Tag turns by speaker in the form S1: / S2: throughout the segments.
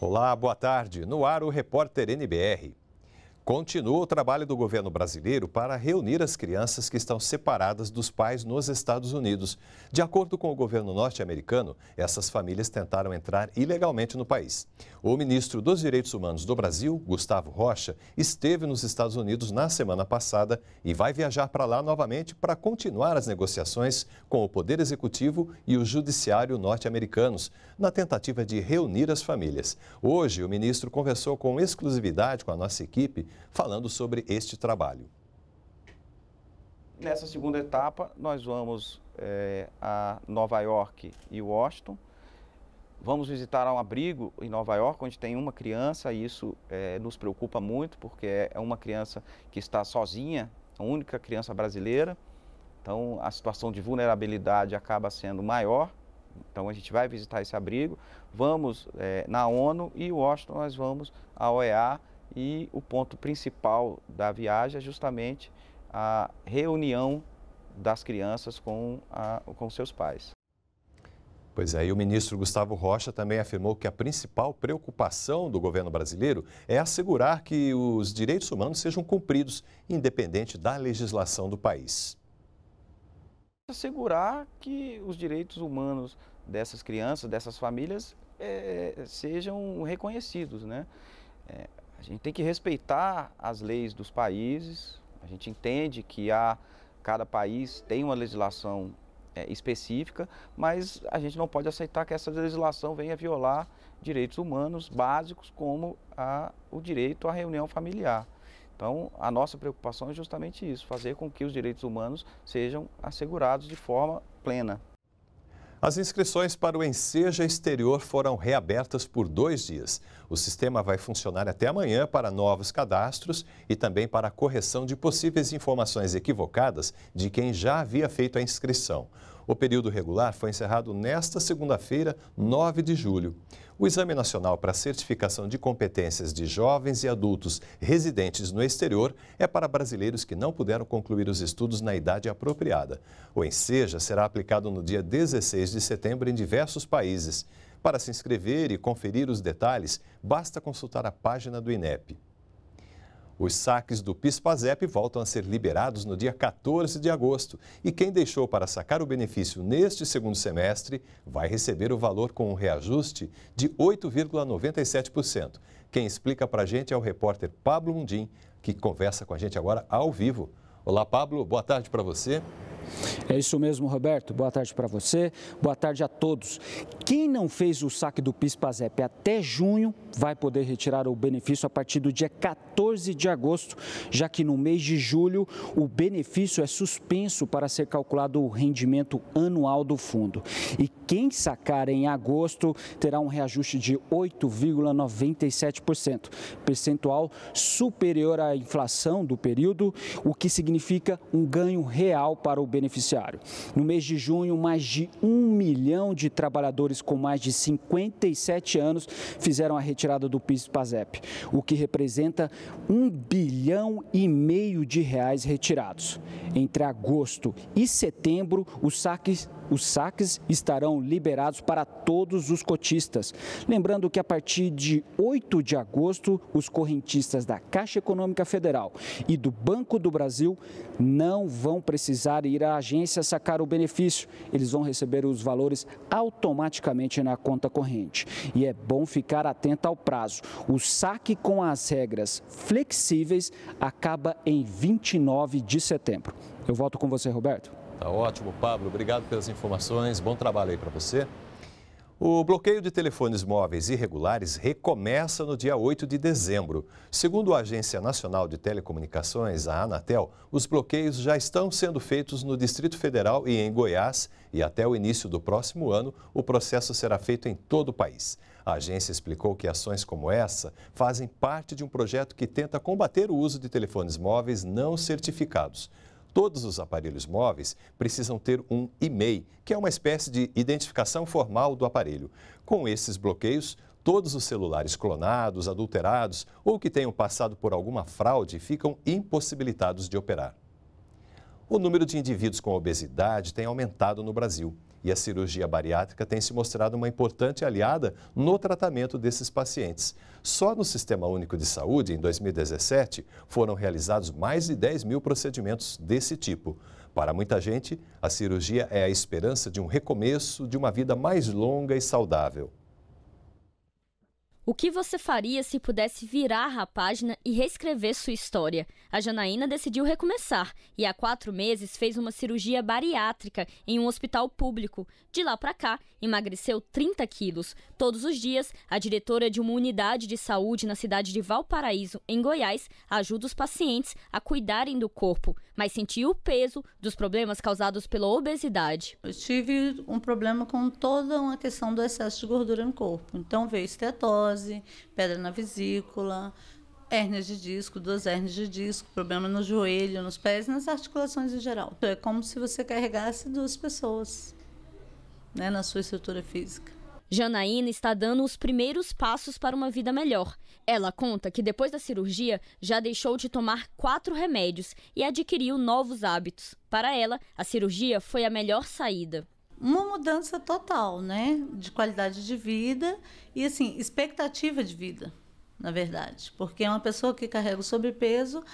S1: Olá, boa tarde. No ar o repórter NBR. Continua o trabalho do governo brasileiro para reunir as crianças que estão separadas dos pais nos Estados Unidos. De acordo com o governo norte-americano, essas famílias tentaram entrar ilegalmente no país. O ministro dos Direitos Humanos do Brasil, Gustavo Rocha, esteve nos Estados Unidos na semana passada e vai viajar para lá novamente para continuar as negociações com o Poder Executivo e o Judiciário norte-americanos, na tentativa de reunir as famílias. Hoje, o ministro conversou com exclusividade com a nossa equipe falando sobre este trabalho.
S2: Nessa segunda etapa, nós vamos é, a Nova York e Washington. Vamos visitar um abrigo em Nova York, onde tem uma criança, e isso é, nos preocupa muito, porque é, é uma criança que está sozinha, a única criança brasileira. Então, a situação de vulnerabilidade acaba sendo maior. Então, a gente vai visitar esse abrigo. Vamos é, na ONU e Washington, nós vamos à OEA e o ponto principal da viagem é justamente a reunião das crianças com,
S1: a, com seus pais. Pois é, e o ministro Gustavo Rocha também afirmou que a principal preocupação do governo brasileiro é assegurar que os direitos humanos sejam cumpridos, independente da legislação do país.
S2: Assegurar que os direitos humanos dessas crianças, dessas famílias, é, sejam reconhecidos, né? É, a gente tem que respeitar as leis dos países. A gente entende que há, cada país tem uma legislação é, específica, mas a gente não pode aceitar que essa legislação venha violar direitos humanos básicos como a, o direito à reunião familiar. Então, a nossa preocupação é justamente isso, fazer com que os direitos humanos sejam assegurados de
S1: forma plena. As inscrições para o Enseja Exterior foram reabertas por dois dias. O sistema vai funcionar até amanhã para novos cadastros e também para a correção de possíveis informações equivocadas de quem já havia feito a inscrição. O período regular foi encerrado nesta segunda-feira, 9 de julho. O Exame Nacional para Certificação de Competências de Jovens e Adultos Residentes no Exterior é para brasileiros que não puderam concluir os estudos na idade apropriada. O Enseja será aplicado no dia 16 de setembro em diversos países. Para se inscrever e conferir os detalhes, basta consultar a página do INEP. Os saques do PIS-PASEP voltam a ser liberados no dia 14 de agosto e quem deixou para sacar o benefício neste segundo semestre vai receber o valor com um reajuste de 8,97%. Quem explica para a gente é o repórter Pablo Mundim, que conversa com a gente agora ao vivo. Olá, Pablo, boa tarde para você. É isso mesmo,
S3: Roberto. Boa tarde para você, boa tarde a todos. Quem não fez o saque do PIS-PASEP até junho vai poder retirar o benefício a partir do dia 14 de agosto, já que no mês de julho o benefício é suspenso para ser calculado o rendimento anual do fundo. E quem sacar em agosto terá um reajuste de 8,97%, percentual superior à inflação do período, o que significa um ganho real para o benefício beneficiário. No mês de junho, mais de um milhão de trabalhadores com mais de 57 anos fizeram a retirada do PIS-PASEP, o que representa um bilhão e meio de reais retirados. Entre agosto e setembro, o saque os saques estarão liberados para todos os cotistas. Lembrando que a partir de 8 de agosto, os correntistas da Caixa Econômica Federal e do Banco do Brasil não vão precisar ir à agência sacar o benefício. Eles vão receber os valores automaticamente na conta corrente. E é bom ficar atento ao prazo. O saque com as regras flexíveis acaba em 29 de setembro. Eu volto com você, Roberto.
S1: Tá ótimo, Pablo. Obrigado pelas informações. Bom trabalho aí para você. O bloqueio de telefones móveis irregulares recomeça no dia 8 de dezembro. Segundo a Agência Nacional de Telecomunicações, a Anatel, os bloqueios já estão sendo feitos no Distrito Federal e em Goiás, e até o início do próximo ano, o processo será feito em todo o país. A agência explicou que ações como essa fazem parte de um projeto que tenta combater o uso de telefones móveis não certificados. Todos os aparelhos móveis precisam ter um e-mail, que é uma espécie de identificação formal do aparelho. Com esses bloqueios, todos os celulares clonados, adulterados ou que tenham passado por alguma fraude ficam impossibilitados de operar. O número de indivíduos com obesidade tem aumentado no Brasil. E a cirurgia bariátrica tem se mostrado uma importante aliada no tratamento desses pacientes. Só no Sistema Único de Saúde, em 2017, foram realizados mais de 10 mil procedimentos desse tipo. Para muita gente, a cirurgia é a esperança de um recomeço de uma vida mais longa e saudável.
S4: O que você faria se pudesse virar a página e reescrever sua história? A Janaína decidiu recomeçar e há quatro meses fez uma cirurgia bariátrica em um hospital público. De lá para cá, emagreceu 30 quilos. Todos os dias, a diretora de uma unidade de saúde na cidade de Valparaíso, em Goiás, ajuda os pacientes a cuidarem do corpo, mas sentiu o peso dos problemas causados pela obesidade. Eu
S2: tive um problema com toda uma questão do excesso de gordura no corpo. Então veio estetose pedra na vesícula, hérnias de disco, duas hérnias de disco, problema no joelho, nos pés, nas articulações em geral. Então, é como se você carregasse duas
S4: pessoas né, na sua estrutura física. Janaína está dando os primeiros passos para uma vida melhor. Ela conta que depois da cirurgia já deixou de tomar quatro remédios e adquiriu novos hábitos. Para ela, a cirurgia foi a melhor saída uma mudança total,
S2: né? De qualidade de
S4: vida
S2: e, assim, expectativa de vida, na verdade. Porque uma pessoa que carrega o sobrepeso,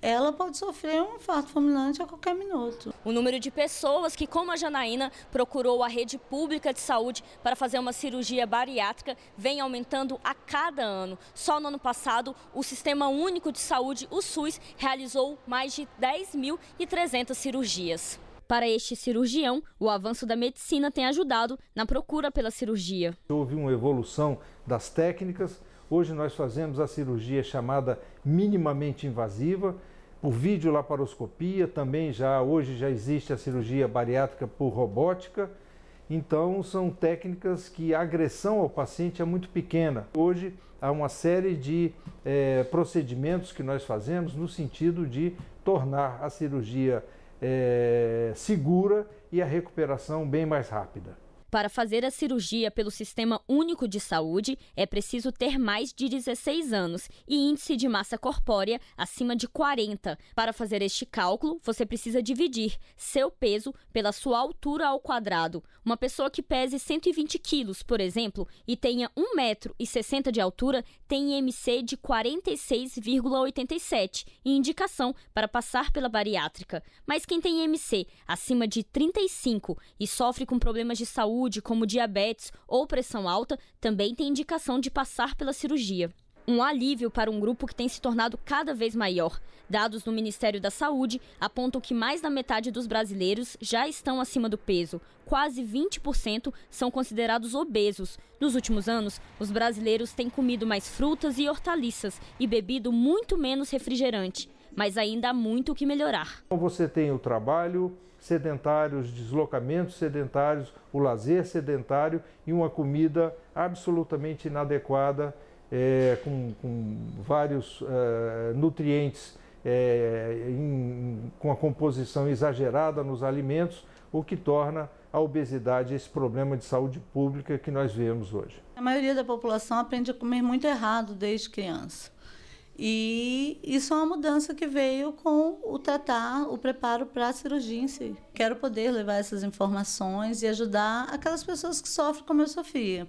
S4: ela pode sofrer um infarto fulminante a qualquer minuto. O número de pessoas que, como a Janaína, procurou a rede pública de saúde para fazer uma cirurgia bariátrica vem aumentando a cada ano. Só no ano passado, o Sistema Único de Saúde, o SUS, realizou mais de 10.300 cirurgias. Para este cirurgião, o avanço da medicina tem ajudado na procura pela cirurgia.
S5: Houve uma evolução das técnicas. Hoje nós fazemos a cirurgia chamada minimamente invasiva, por videolaparoscopia, também já hoje já existe a cirurgia bariátrica por robótica. Então, são técnicas que a agressão ao paciente é muito pequena. Hoje, há uma série de é, procedimentos que nós fazemos no sentido de tornar a cirurgia é, segura e a recuperação bem mais rápida.
S4: Para fazer a cirurgia pelo Sistema Único de Saúde, é preciso ter mais de 16 anos e índice de massa corpórea acima de 40. Para fazer este cálculo, você precisa dividir seu peso pela sua altura ao quadrado. Uma pessoa que pese 120 quilos, por exemplo, e tenha 1,60m de altura, tem IMC de 46,87 e indicação para passar pela bariátrica. Mas quem tem IMC acima de 35 e sofre com problemas de saúde, saúde, como diabetes ou pressão alta, também tem indicação de passar pela cirurgia um alívio para um grupo que tem se tornado cada vez maior. Dados do Ministério da Saúde apontam que mais da metade dos brasileiros já estão acima do peso. Quase 20% são considerados obesos. Nos últimos anos, os brasileiros têm comido mais frutas e hortaliças e bebido muito menos refrigerante. Mas ainda há muito o que melhorar.
S5: Então, você tem o trabalho, sedentários, deslocamentos sedentários, o lazer sedentário e uma comida absolutamente inadequada, é, com, com, vários é, nutrientes, é, em, com a composição exagerada nos alimentos, o que torna a obesidade esse problema de saúde pública que nós vemos hoje.
S2: A maioria da população aprende a comer muito errado desde criança. E isso é uma mudança que veio com o tratar, o preparo para a cirurgia em si. Quero poder levar essas informações e ajudar aquelas pessoas que sofrem como eu, Sofia.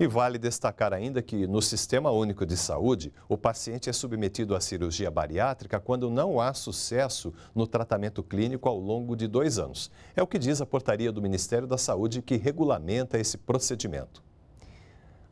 S1: E vale destacar ainda que, no Sistema Único de Saúde, o paciente é submetido à cirurgia bariátrica quando não há sucesso no tratamento clínico ao longo de dois anos. É o que diz a portaria do Ministério da Saúde que regulamenta esse procedimento.